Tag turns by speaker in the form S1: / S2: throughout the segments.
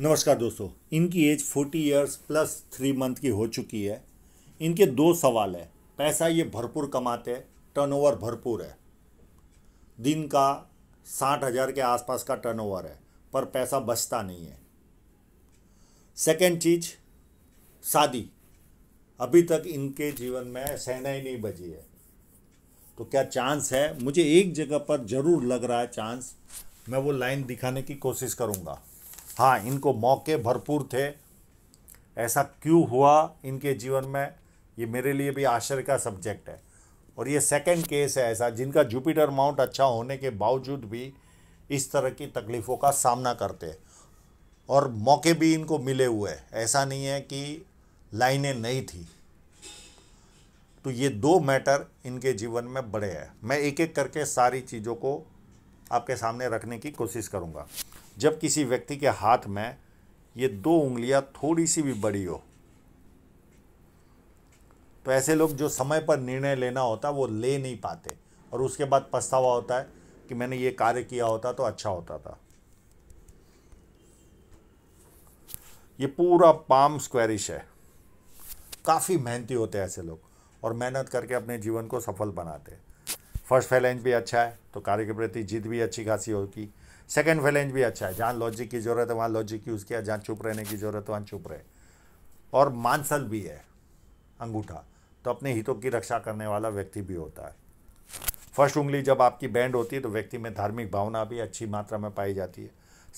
S1: नमस्कार दोस्तों इनकी age forty years plus three month की हो चुकी है इनके दो सवाल है पैसा ये भरपूर कमाते हैं टर्नओवर भरपूर है दिन का साठ हज़ार के आसपास का टर्नओवर है पर पैसा बचता नहीं है सेकंड चीज़ शादी अभी तक इनके जीवन में सहना ही नहीं बची है तो क्या चांस है मुझे एक जगह पर ज़रूर लग रहा है चांस मैं वो लाइन दिखाने की कोशिश करूँगा हाँ इनको मौके भरपूर थे ऐसा क्यों हुआ इनके जीवन में ये मेरे लिए भी आश्चर्य का सब्जेक्ट है और ये सेकंड केस है ऐसा जिनका जुपिटर माउंट अच्छा होने के बावजूद भी इस तरह की तकलीफ़ों का सामना करते और मौके भी इनको मिले हुए हैं ऐसा नहीं है कि लाइनें नहीं थी तो ये दो मैटर इनके जीवन में बड़े हैं मैं एक एक करके सारी चीज़ों को आपके सामने रखने की कोशिश करूँगा जब किसी व्यक्ति के हाथ में ये दो उंगलियां थोड़ी सी भी बड़ी हो तो ऐसे लोग जो समय पर निर्णय लेना होता है वो ले नहीं पाते और उसके बाद पछतावा होता है कि मैंने ये कार्य किया होता तो अच्छा होता था ये पूरा पाम स्क्वेरिश है काफ़ी मेहनती होते हैं ऐसे लोग और मेहनत करके अपने जीवन को सफल बनाते हैं फर्स्ट फैलेंज भी अच्छा है तो कार्य के प्रति जीत भी अच्छी खासी होगी सेकेंड फैलेंज भी अच्छा है जहाँ लॉजिक की ज़रूरत है वहाँ लॉजिक यूज़ किया जहाँ चुप रहने की ज़रूरत है वहाँ चुप रहे और मानसल भी है अंगूठा तो अपने हितों की रक्षा करने वाला व्यक्ति भी होता है फर्स्ट उंगली जब आपकी बैंड होती है तो व्यक्ति में धार्मिक भावना भी अच्छी मात्रा में पाई जाती है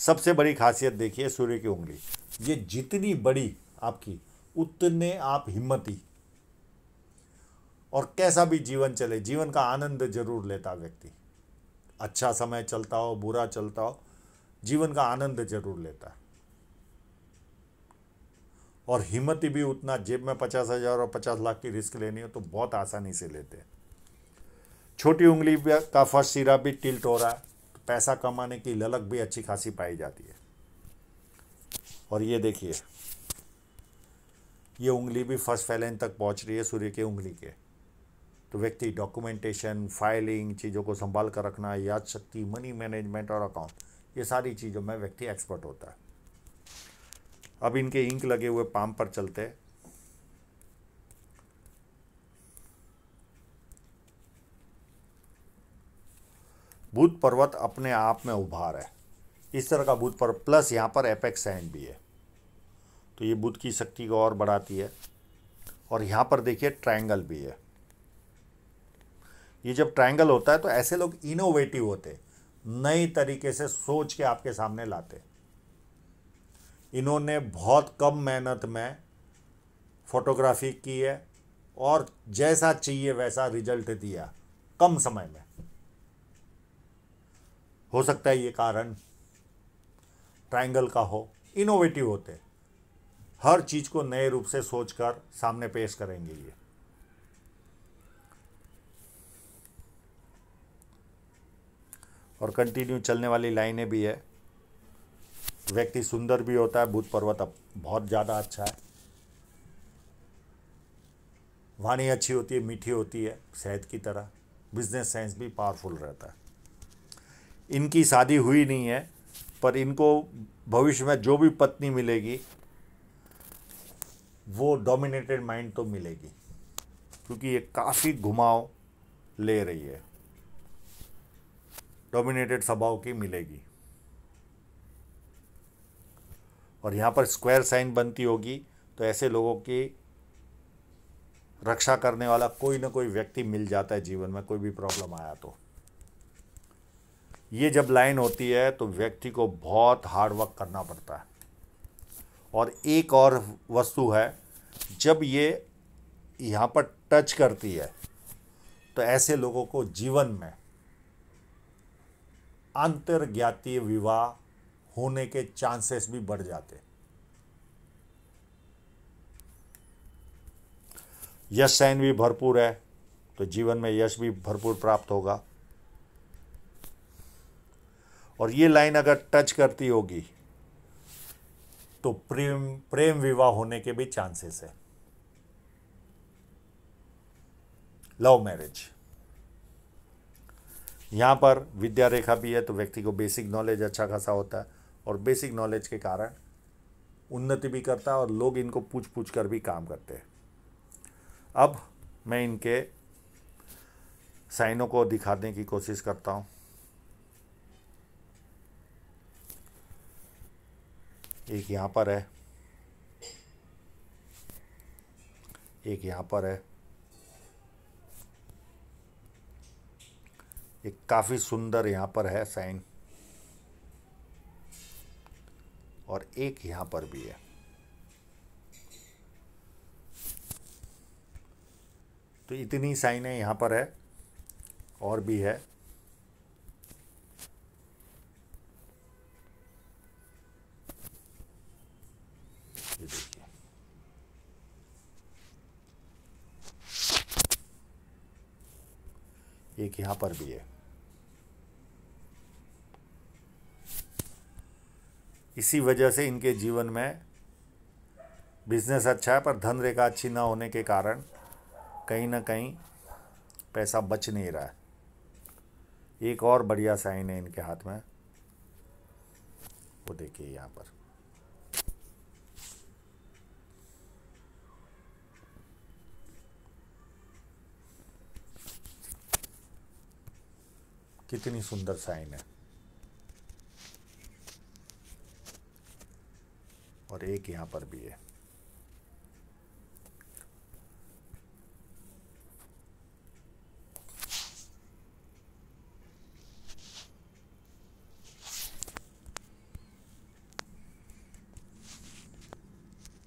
S1: सबसे बड़ी खासियत देखिए सूर्य की उंगली ये जितनी बड़ी आपकी उतने आप हिम्मती और कैसा भी जीवन चले जीवन का आनंद जरूर लेता व्यक्ति अच्छा समय चलता हो बुरा चलता हो जीवन का आनंद जरूर लेता है और हिम्मत भी उतना जेब में पचास हजार और पचास लाख की रिस्क लेनी हो तो बहुत आसानी से लेते हैं छोटी उंगली का फर्स्ट सिरा भी टिल्ट हो रहा है तो पैसा कमाने की ललक भी अच्छी खासी पाई जाती है और ये देखिए ये उंगली भी फर्स्ट फैलेन तक पहुंच रही है सूर्य की उंगली के तो व्यक्ति डॉक्यूमेंटेशन फाइलिंग चीज़ों को संभाल कर रखना याद शक्ति मनी मैनेजमेंट और अकाउंट ये सारी चीज़ों में व्यक्ति एक्सपर्ट होता है अब इनके इंक लगे हुए पाम पर चलते हैं बुध पर्वत अपने आप में उभार है इस तरह का बुध पर्वत प्लस यहाँ पर एपेक्स एंड भी है तो ये बुध की शक्ति को और बढ़ाती है और यहाँ पर देखिए ट्रायंगल भी है ये जब ट्रायंगल होता है तो ऐसे लोग इनोवेटिव होते नई तरीके से सोच के आपके सामने लाते इन्होंने बहुत कम मेहनत में फोटोग्राफी की है और जैसा चाहिए वैसा रिजल्ट दिया कम समय में हो सकता है ये कारण ट्रायंगल का हो इनोवेटिव होते हर चीज़ को नए रूप से सोचकर सामने पेश करेंगे ये और कंटिन्यू चलने वाली लाइनें भी है व्यक्ति सुंदर भी होता है बुद्ध पर्वत अब बहुत ज़्यादा अच्छा है वाणी अच्छी होती है मीठी होती है शहद की तरह बिजनेस सेंस भी पावरफुल रहता है इनकी शादी हुई नहीं है पर इनको भविष्य में जो भी पत्नी मिलेगी वो डोमिनेटेड माइंड तो मिलेगी क्योंकि ये काफ़ी घुमाव ले रही है डोमिनेटेड स्वभाव की मिलेगी और यहाँ पर स्क्वायर साइन बनती होगी तो ऐसे लोगों की रक्षा करने वाला कोई ना कोई व्यक्ति मिल जाता है जीवन में कोई भी प्रॉब्लम आया तो ये जब लाइन होती है तो व्यक्ति को बहुत हार्ड वर्क करना पड़ता है और एक और वस्तु है जब ये यहाँ पर टच करती है तो ऐसे लोगों को जीवन में अंतर्ज्ञातीय विवाह होने के चांसेस भी बढ़ जाते यश सैन भी भरपूर है तो जीवन में यश भी भरपूर प्राप्त होगा और ये लाइन अगर टच करती होगी तो प्रेम प्रेम विवाह होने के भी चांसेस है लव मैरिज यहाँ पर विद्या रेखा भी है तो व्यक्ति को बेसिक नॉलेज अच्छा खासा होता है और बेसिक नॉलेज के कारण उन्नति भी करता है और लोग इनको पूछ पूछ कर भी काम करते हैं अब मैं इनके साइनों को दिखाने की कोशिश करता हूँ एक यहाँ पर है एक यहाँ पर है ये काफ़ी सुंदर यहाँ पर है साइन और एक यहाँ पर भी है तो इतनी साइनें यहाँ पर है और भी है एक यहाँ पर भी है इसी वजह से इनके जीवन में बिजनेस अच्छा है पर धन रेखा अच्छी ना होने के कारण कहीं ना कहीं पैसा बच नहीं रहा है एक और बढ़िया साइन है इनके हाथ में वो देखिए यहाँ पर कितनी सुंदर साइन है और एक यहाँ पर भी है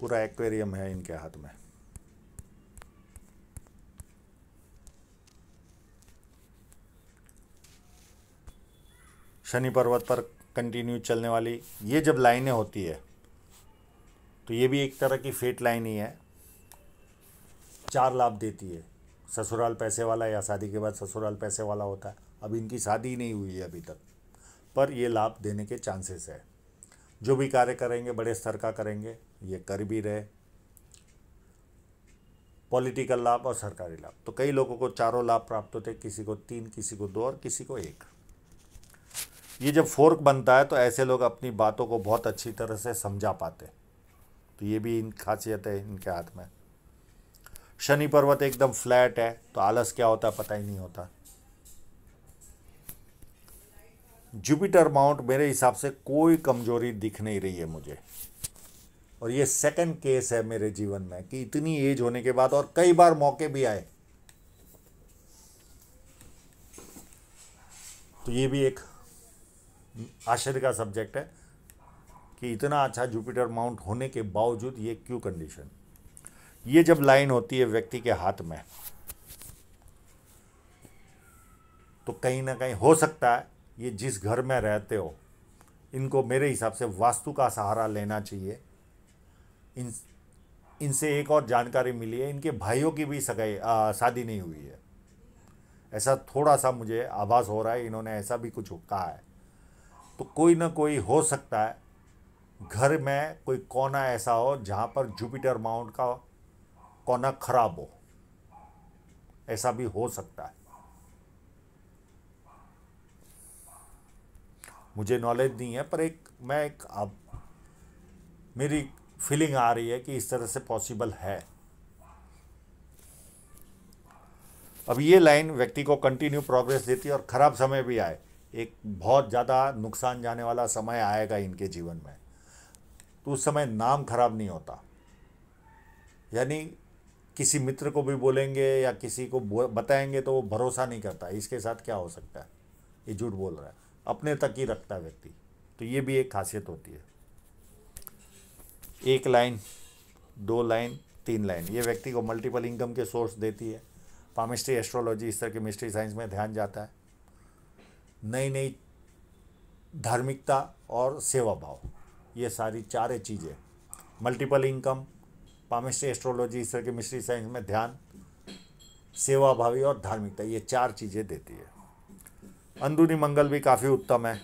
S1: पूरा एक्वेरियम है इनके हाथ में शनि पर्वत पर कंटिन्यू चलने वाली ये जब लाइनें होती है तो ये भी एक तरह की फेट लाइन ही है चार लाभ देती है ससुराल पैसे वाला या शादी के बाद ससुराल पैसे वाला होता है अब इनकी शादी नहीं हुई है अभी तक पर ये लाभ देने के चांसेस है जो भी कार्य करेंगे बड़े स्तर का करेंगे ये कर भी रहे पॉलिटिकल लाभ और सरकारी लाभ तो कई लोगों को चारों लाभ प्राप्त होते किसी को तीन किसी को दो और किसी को एक ये जब फोर्क बनता है तो ऐसे लोग अपनी बातों को बहुत अच्छी तरह से समझा पाते हैं तो ये भी इन खासियत है इनके हाथ में शनि पर्वत एकदम फ्लैट है तो आलस क्या होता है पता ही नहीं होता जुपिटर माउंट मेरे हिसाब से कोई कमजोरी दिख नहीं रही है मुझे और ये सेकंड केस है मेरे जीवन में कि इतनी एज होने के बाद और कई बार मौके भी आए तो ये भी एक आश्चर्य का सब्जेक्ट है कि इतना अच्छा जुपिटर माउंट होने के बावजूद ये क्यों कंडीशन ये जब लाइन होती है व्यक्ति के हाथ में तो कहीं ना कहीं हो सकता है ये जिस घर में रहते हो इनको मेरे हिसाब से वास्तु का सहारा लेना चाहिए इन इनसे एक और जानकारी मिली है इनके भाइयों की भी सगाई शादी नहीं हुई है ऐसा थोड़ा सा मुझे आभास हो रहा है इन्होंने ऐसा भी कुछ कहा है तो कोई ना कोई हो सकता है घर में कोई कोना ऐसा हो जहाँ पर जुपिटर माउंट का कोना खराब हो ऐसा भी हो सकता है मुझे नॉलेज नहीं है पर एक मैं एक अब मेरी फीलिंग आ रही है कि इस तरह से पॉसिबल है अब ये लाइन व्यक्ति को कंटिन्यू प्रोग्रेस देती है और ख़राब समय भी आए एक बहुत ज़्यादा नुकसान जाने वाला समय आएगा इनके जीवन में तो उस समय नाम खराब नहीं होता यानी किसी मित्र को भी बोलेंगे या किसी को बताएंगे तो वो भरोसा नहीं करता इसके साथ क्या हो सकता है ये झूठ बोल रहा है अपने तक ही रखता है व्यक्ति तो ये भी एक खासियत होती है एक लाइन दो लाइन तीन लाइन ये व्यक्ति को मल्टीपल इनकम के सोर्स देती है पामिस्ट्री एस्ट्रोलॉजी इस तरह के मिस्ट्री साइंस में ध्यान जाता है नई नई धार्मिकता और सेवा भाव ये सारी चार चीज़ें मल्टीपल इनकम पामिस्ट्री एस्ट्रोलॉजी ईश्वर के मिस्ट्री साइंस में ध्यान सेवा भावी और धार्मिकता ये चार चीज़ें देती है अंदरूनी मंगल भी काफ़ी उत्तम है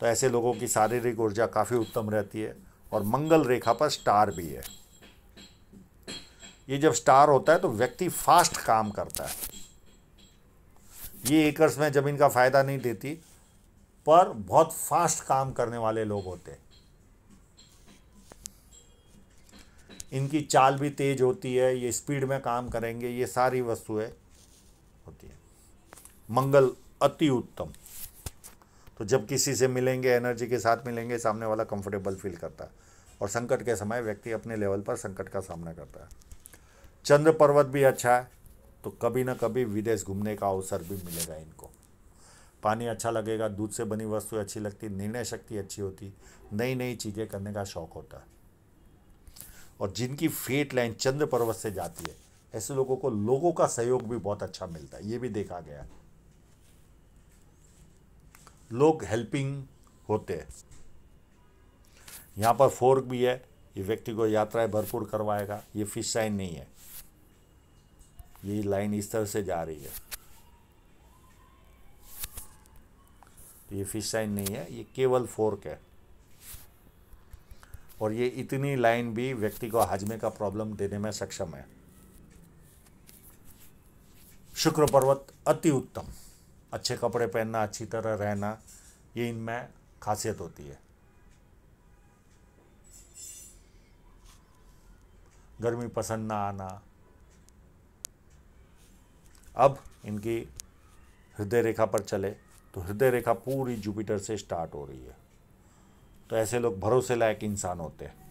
S1: तो ऐसे लोगों की शारीरिक ऊर्जा काफ़ी उत्तम रहती है और मंगल रेखा पर स्टार भी है ये जब स्टार होता है तो व्यक्ति फास्ट काम करता है ये एकर्स में जमीन का फ़ायदा नहीं देती पर बहुत फास्ट काम करने वाले लोग होते हैं इनकी चाल भी तेज होती है ये स्पीड में काम करेंगे ये सारी वस्तुएं होती है मंगल अति उत्तम तो जब किसी से मिलेंगे एनर्जी के साथ मिलेंगे सामने वाला कंफर्टेबल फील करता है और संकट के समय व्यक्ति अपने लेवल पर संकट का सामना करता है चंद्र पर्वत भी अच्छा है तो कभी ना कभी विदेश घूमने का अवसर भी मिलेगा इनको पानी अच्छा लगेगा दूध से बनी वस्तु अच्छी लगती निर्णय शक्ति अच्छी होती नई नई चीज़ें करने का शौक होता है और जिनकी फेट लाइन चंद्र पर्वत से जाती है ऐसे लोगों को लोगों का सहयोग भी बहुत अच्छा मिलता है ये भी देखा गया है लोग हेल्पिंग होते हैं यहाँ पर फोर्क भी है ये व्यक्ति को यात्राएं भरपूर करवाएगा ये फिश साइन नहीं है ये लाइन इस तरह से जा रही है ये फिश साइन नहीं है ये केवल फोर्क है और ये इतनी लाइन भी व्यक्ति को हाजमे का प्रॉब्लम देने में सक्षम है शुक्र पर्वत अति उत्तम अच्छे कपड़े पहनना अच्छी तरह रहना ये इनमें खासियत होती है गर्मी पसंद ना आना अब इनकी हृदय रेखा पर चले तो हृदय रेखा पूरी जुपिटर से स्टार्ट हो रही है तो ऐसे लोग भरोसे लायक इंसान होते हैं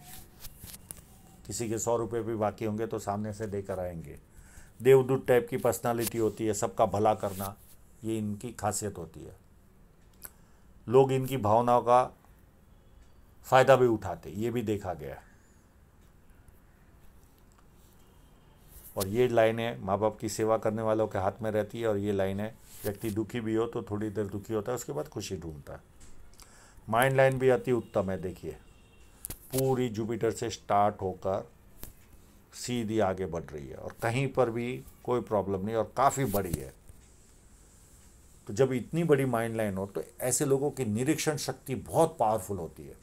S1: किसी के सौ रुपये भी बाकी होंगे तो सामने से लेकर आएंगे देवदूत टाइप की पर्सनालिटी होती है सबका भला करना ये इनकी खासियत होती है लोग इनकी भावनाओं का फ़ायदा भी उठाते ये भी देखा गया है और ये लाइनें माँ बाप की सेवा करने वालों के हाथ में रहती है और ये लाइनें व्यक्ति दुखी भी हो तो थोड़ी देर दुखी होता है उसके बाद खुशी ढूंढता है माइंड लाइन भी अति उत्तम है देखिए पूरी जुपिटर से स्टार्ट होकर सीधी आगे बढ़ रही है और कहीं पर भी कोई प्रॉब्लम नहीं और काफ़ी बड़ी है तो जब इतनी बड़ी माइंड लाइन हो तो ऐसे लोगों की निरीक्षण शक्ति बहुत पावरफुल होती है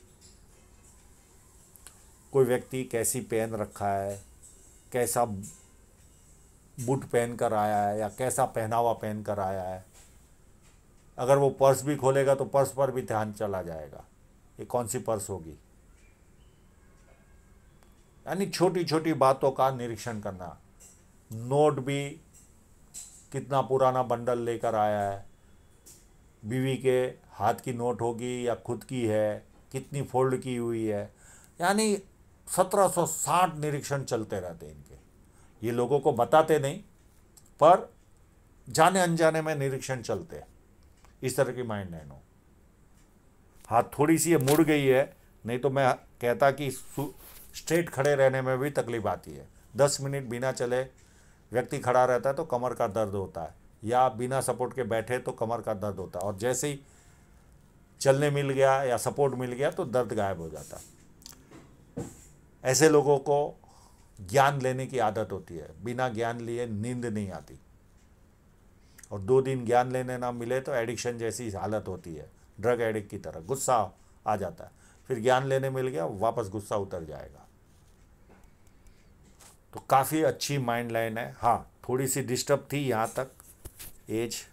S1: कोई व्यक्ति कैसी पेन रखा है कैसा बूट पहन कर आया है या कैसा पहनावा पहन कर आया है अगर वो पर्स भी खोलेगा तो पर्स पर भी ध्यान चला जाएगा ये कौन सी पर्स होगी यानी छोटी छोटी बातों का निरीक्षण करना नोट भी कितना पुराना बंडल लेकर आया है बीवी के हाथ की नोट होगी या खुद की है कितनी फोल्ड की हुई है यानी साठ निरीक्षण चलते रहते हैं इनके ये लोगों को बताते नहीं पर जाने अनजाने में निरीक्षण चलते हैं इस तरह की माइंड लाइन हो हाँ थोड़ी सी ये मुड़ गई है नहीं तो मैं कहता कि स्ट्रेट खड़े रहने में भी तकलीफ आती है दस मिनट बिना चले व्यक्ति खड़ा रहता है तो कमर का दर्द होता है या बिना सपोर्ट के बैठे तो कमर का दर्द होता है और जैसे ही चलने मिल गया या सपोर्ट मिल गया तो दर्द गायब हो जाता ऐसे लोगों को ज्ञान लेने की आदत होती है बिना ज्ञान लिए नींद नहीं आती और दो दिन ज्ञान लेने ना मिले तो एडिक्शन जैसी हालत होती है ड्रग एडिक्ट की तरह गुस्सा आ जाता है फिर ज्ञान लेने मिल गया वापस गुस्सा उतर जाएगा तो काफ़ी अच्छी माइंड लाइन है हाँ थोड़ी सी डिस्टर्ब थी यहाँ तक age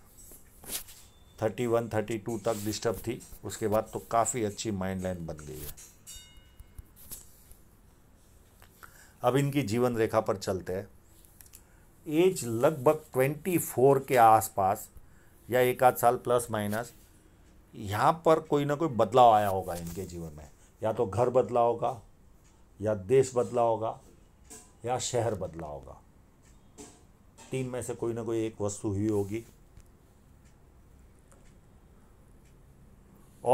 S1: thirty one thirty two तक डिस्टर्ब थी उसके बाद तो काफ़ी अच्छी माइंड लाइन बन गई है अब इनकी जीवन रेखा पर चलते हैं एज लगभग ट्वेंटी फोर के आसपास या एक आध साल प्लस माइनस यहाँ पर कोई ना कोई बदलाव आया होगा इनके जीवन में या तो घर बदला होगा या देश बदला होगा या शहर बदला होगा तीन में से कोई ना कोई एक वस्तु हुई होगी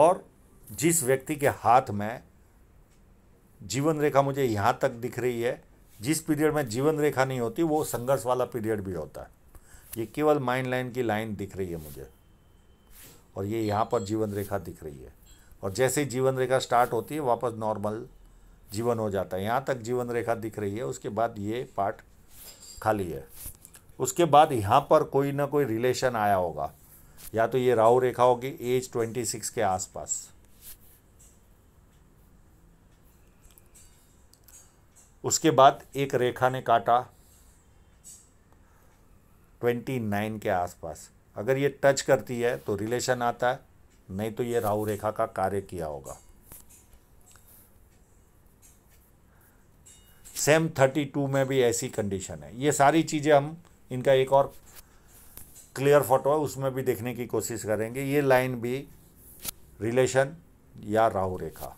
S1: और जिस व्यक्ति के हाथ में जीवन रेखा मुझे यहाँ तक दिख रही है जिस पीरियड में जीवन रेखा नहीं होती वो संघर्ष वाला पीरियड भी होता है ये केवल माइंड लाइन की लाइन दिख रही है मुझे और ये यहाँ पर जीवन रेखा दिख रही है और जैसे ही जीवन रेखा स्टार्ट होती है वापस नॉर्मल जीवन हो जाता है यहाँ तक जीवन रेखा दिख रही है उसके बाद ये पार्ट खाली है उसके बाद यहाँ पर कोई ना कोई रिलेशन आया होगा या तो ये राहु रेखा होगी एज ट्वेंटी सिक्स के आसपास उसके बाद एक रेखा ने काटा 29 के आसपास अगर ये टच करती है तो रिलेशन आता है नहीं तो ये राहु रेखा का कार्य किया होगा सेम 32 में भी ऐसी कंडीशन है ये सारी चीज़ें हम इनका एक और क्लियर फोटो है उसमें भी देखने की कोशिश करेंगे ये लाइन भी रिलेशन या राहु रेखा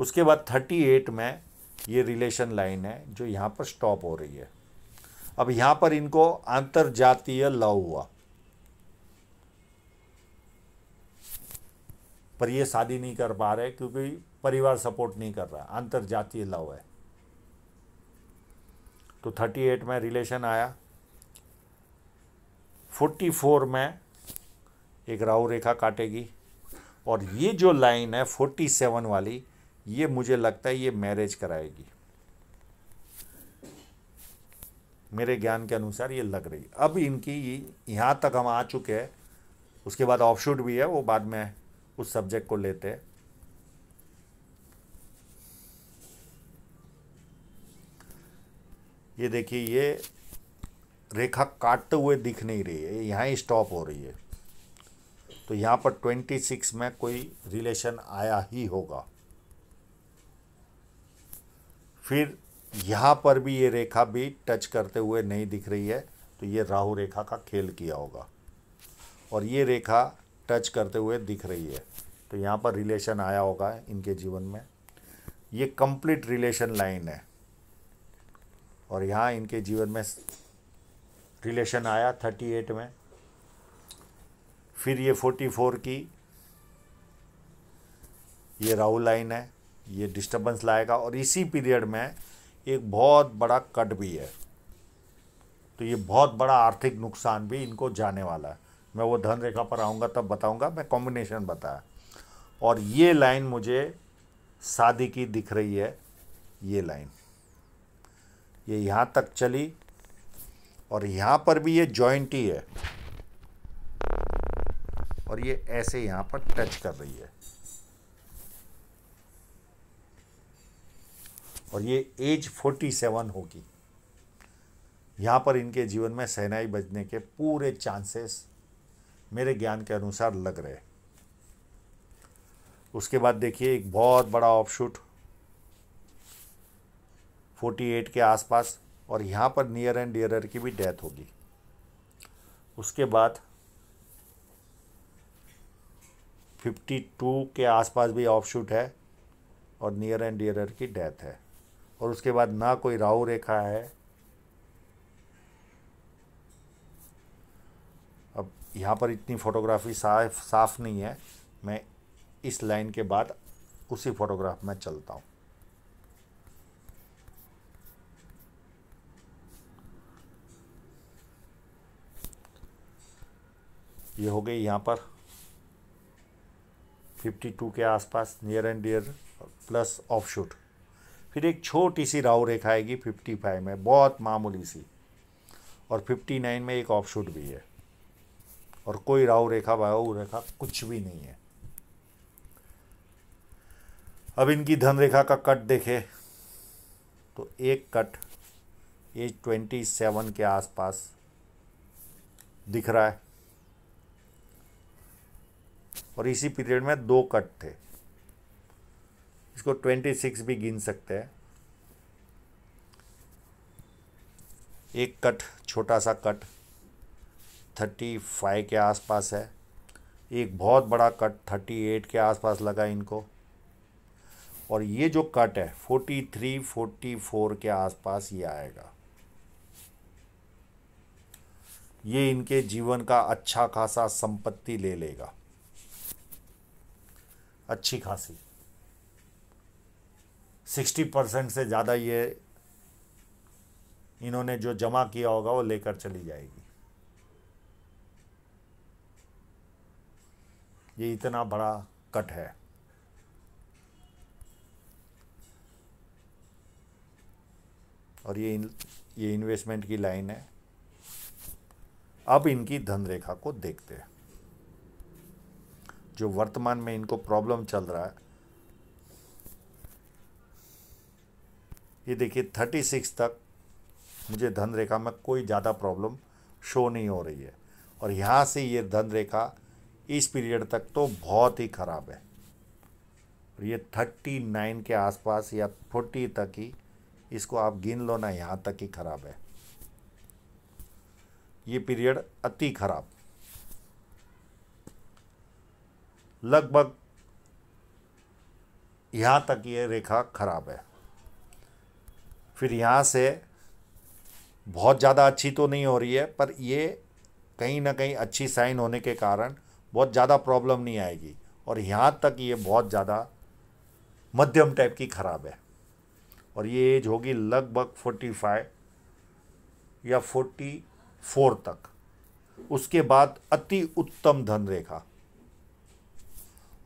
S1: उसके बाद 38 में ये रिलेशन लाइन है जो यहाँ पर स्टॉप हो रही है अब यहाँ पर इनको जातीय लव हुआ पर ये शादी नहीं कर पा रहे क्योंकि परिवार सपोर्ट नहीं कर रहा जातीय लव है तो 38 में रिलेशन आया 44 में एक राहु रेखा काटेगी और ये जो लाइन है 47 वाली ये मुझे लगता है ये मैरिज कराएगी मेरे ज्ञान के अनुसार ये लग रही अब इनकी यहाँ तक हम आ चुके हैं उसके बाद ऑफशूट भी है वो बाद में उस सब्जेक्ट को लेते हैं ये देखिए ये रेखा काटते हुए दिख नहीं रही है यहाँ ही स्टॉप हो रही है तो यहाँ पर ट्वेंटी सिक्स में कोई रिलेशन आया ही होगा फिर यहाँ पर भी ये रेखा भी टच करते हुए नहीं दिख रही है तो ये राहु रेखा का खेल किया होगा और ये रेखा टच करते हुए दिख रही है तो यहाँ पर रिलेशन आया होगा इनके जीवन में ये कंप्लीट रिलेशन लाइन है और यहाँ इनके जीवन में रिलेशन आया थर्टी एट में फिर ये फोर्टी फोर की ये राहु लाइन है ये डिस्टर्बेंस लाएगा और इसी पीरियड में एक बहुत बड़ा कट भी है तो ये बहुत बड़ा आर्थिक नुकसान भी इनको जाने वाला है मैं वो धन रेखा पर आऊँगा तब बताऊँगा मैं कॉम्बिनेशन बताया और ये लाइन मुझे शादी की दिख रही है ये लाइन ये यहाँ तक चली और यहाँ पर भी ये जॉइंट ही है और ये ऐसे यहाँ पर टच कर रही है और ये एज फोर्टी सेवन होगी यहाँ पर इनके जीवन में सहनाई बजने के पूरे चांसेस मेरे ज्ञान के अनुसार लग रहे उसके बाद देखिए एक बहुत बड़ा फोर्टी एट के आसपास और यहाँ पर नियर एंड डियरर की भी डेथ होगी उसके बाद फिफ्टी टू के आसपास भी ऑफशूट है और नियर एंड डियरर की डेथ है और उसके बाद ना कोई राहु रेखा है अब यहाँ पर इतनी फोटोग्राफी साफ साफ नहीं है मैं इस लाइन के बाद उसी फोटोग्राफ में चलता हूँ ये हो गई यहाँ पर 52 के आसपास near and dear plus offshoot फिर एक छोटी सी राव रेखा आएगी फिफ्टी फाइव में बहुत मामूली सी और फिफ्टी नाइन में एक ऑफ शूट भी है और कोई राव रेखा वायु रेखा कुछ भी नहीं है अब इनकी धन रेखा का कट देखे तो एक कट एज ट्वेंटी सेवन के आसपास दिख रहा है और इसी पीरियड में दो कट थे इसको ट्वेंटी सिक्स भी गिन सकते हैं एक कट छोटा सा कट थर्टी फाइव के आसपास है एक बहुत बड़ा कट थर्टी एट के आसपास लगा इनको और ये जो कट है फोर्टी थ्री फोर्टी फोर के आसपास ये आएगा ये इनके जीवन का अच्छा खासा संपत्ति ले लेगा अच्छी खासी सिक्सटी परसेंट से ज़्यादा ये इन्होंने जो जमा किया होगा वो लेकर चली जाएगी ये इतना बड़ा कट है और ये इन, ये इन्वेस्टमेंट की लाइन है अब इनकी धन रेखा को देखते हैं जो वर्तमान में इनको प्रॉब्लम चल रहा है ये देखिए थर्टी सिक्स तक मुझे धन रेखा में कोई ज़्यादा प्रॉब्लम शो नहीं हो रही है और यहाँ से ये धन रेखा इस पीरियड तक तो बहुत ही ख़राब है और ये थर्टी नाइन के आसपास या फोर्टी तक ही इसको आप गिन लो ना यहाँ तक ही ख़राब है ये पीरियड अति खराब लगभग यहाँ तक ये रेखा खराब है फिर यहाँ से बहुत ज़्यादा अच्छी तो नहीं हो रही है पर ये कहीं ना कहीं अच्छी साइन होने के कारण बहुत ज़्यादा प्रॉब्लम नहीं आएगी और यहाँ तक ये बहुत ज़्यादा मध्यम टाइप की ख़राब है और ये एज होगी लगभग फोर्टी फाइव या फोर्टी फोर तक उसके बाद अति उत्तम धन रेखा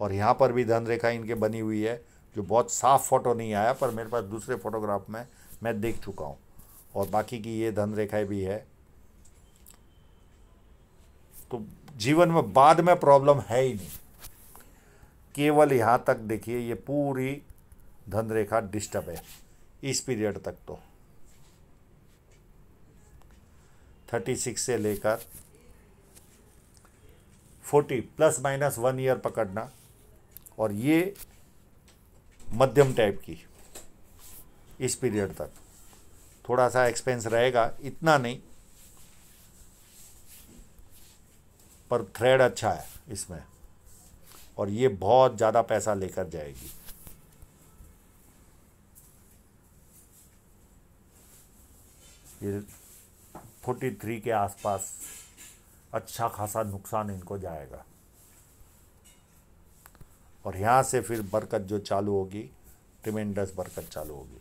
S1: और यहाँ पर भी धन रेखा इनके बनी हुई है जो बहुत साफ फोटो नहीं आया पर मेरे पास दूसरे फोटोग्राफ में मैं देख चुका हूँ और बाकी की ये धन रेखाएं भी है तो जीवन में बाद में प्रॉब्लम है ही नहीं केवल यहाँ तक देखिए ये पूरी धन रेखा डिस्टर्ब है इस पीरियड तक तो थर्टी सिक्स से लेकर forty plus minus one year पकड़ना और ये मध्यम टाइप की इस पीरियड तक थोड़ा सा एक्सपेंस रहेगा इतना नहीं पर थ्रेड अच्छा है इसमें और ये बहुत ज़्यादा पैसा लेकर जाएगी ये फोर्टी थ्री के आसपास अच्छा खासा नुकसान इनको जाएगा और यहाँ से फिर बरकत जो चालू होगी ट्रिमेंडस बरकत चालू होगी